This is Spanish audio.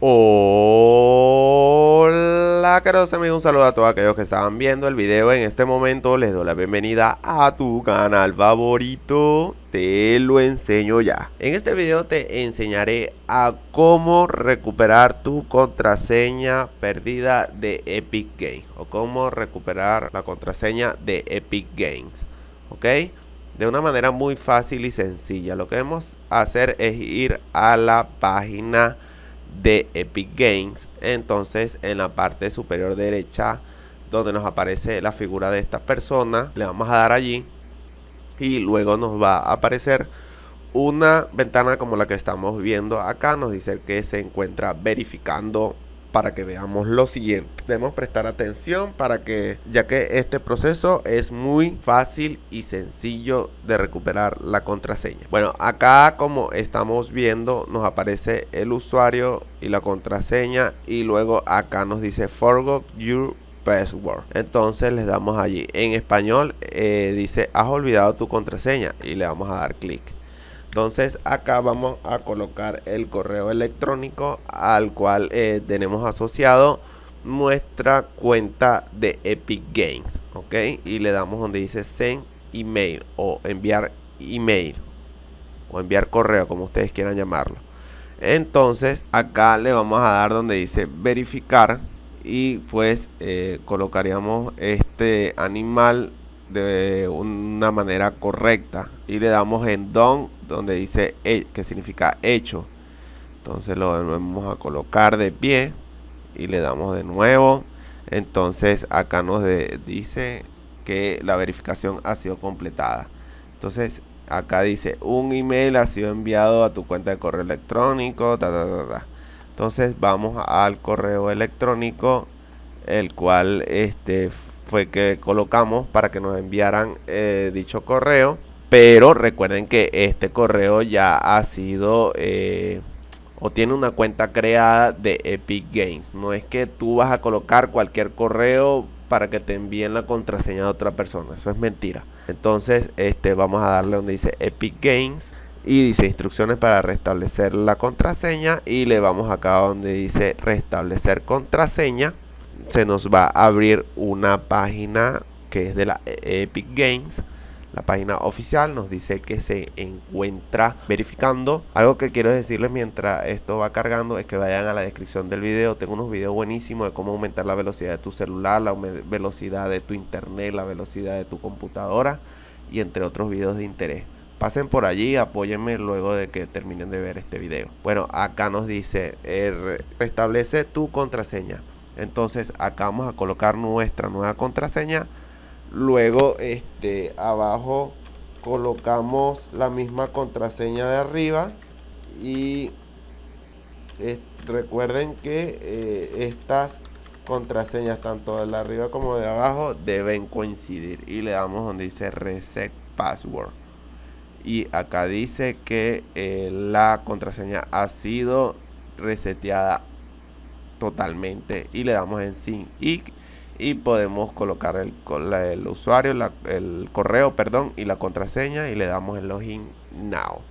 Hola queridos amigos, un saludo a todos aquellos que estaban viendo el video En este momento les doy la bienvenida a tu canal favorito Te lo enseño ya En este video te enseñaré a cómo recuperar tu contraseña perdida de Epic Games O cómo recuperar la contraseña de Epic Games ¿Ok? de una manera muy fácil y sencilla. Lo que debemos hacer es ir a la página de Epic Games. Entonces en la parte superior derecha donde nos aparece la figura de esta persona, le vamos a dar allí y luego nos va a aparecer una ventana como la que estamos viendo acá. Nos dice que se encuentra verificando para que veamos lo siguiente. Debemos prestar atención para que, ya que este proceso es muy fácil y sencillo de recuperar la contraseña. Bueno, acá como estamos viendo nos aparece el usuario y la contraseña y luego acá nos dice forgot your password. Entonces le damos allí. En español eh, dice has olvidado tu contraseña y le vamos a dar clic. Entonces acá vamos a colocar el correo electrónico al cual eh, tenemos asociado nuestra cuenta de Epic Games. ¿Ok? Y le damos donde dice send email o enviar email o enviar correo, como ustedes quieran llamarlo. Entonces acá le vamos a dar donde dice verificar y pues eh, colocaríamos este animal de una manera correcta y le damos en don donde dice que significa hecho. Entonces lo vamos a colocar de pie y le damos de nuevo. Entonces acá nos dice que la verificación ha sido completada. Entonces acá dice un email ha sido enviado a tu cuenta de correo electrónico. Entonces vamos al correo electrónico el cual este fue que colocamos para que nos enviaran eh, dicho correo. Pero recuerden que este correo ya ha sido eh, o tiene una cuenta creada de Epic Games. No es que tú vas a colocar cualquier correo para que te envíen la contraseña de otra persona. Eso es mentira. Entonces, este, vamos a darle donde dice Epic Games y dice instrucciones para restablecer la contraseña y le vamos acá donde dice restablecer contraseña. Se nos va a abrir una página que es de la Epic Games la página oficial nos dice que se encuentra verificando. Algo que quiero decirles mientras esto va cargando es que vayan a la descripción del video. Tengo unos videos buenísimos de cómo aumentar la velocidad de tu celular, la velocidad de tu internet, la velocidad de tu computadora y entre otros videos de interés. Pasen por allí, apóyenme luego de que terminen de ver este video. Bueno, acá nos dice, restablece er, tu contraseña. Entonces acá vamos a colocar nuestra nueva contraseña Luego este, abajo colocamos la misma contraseña de arriba y recuerden que eh, estas contraseñas tanto de arriba como de abajo deben coincidir y le damos donde dice reset password y acá dice que eh, la contraseña ha sido reseteada totalmente y le damos en sync y y podemos colocar el, usuario, el correo, perdón, y la contraseña y le damos el login now.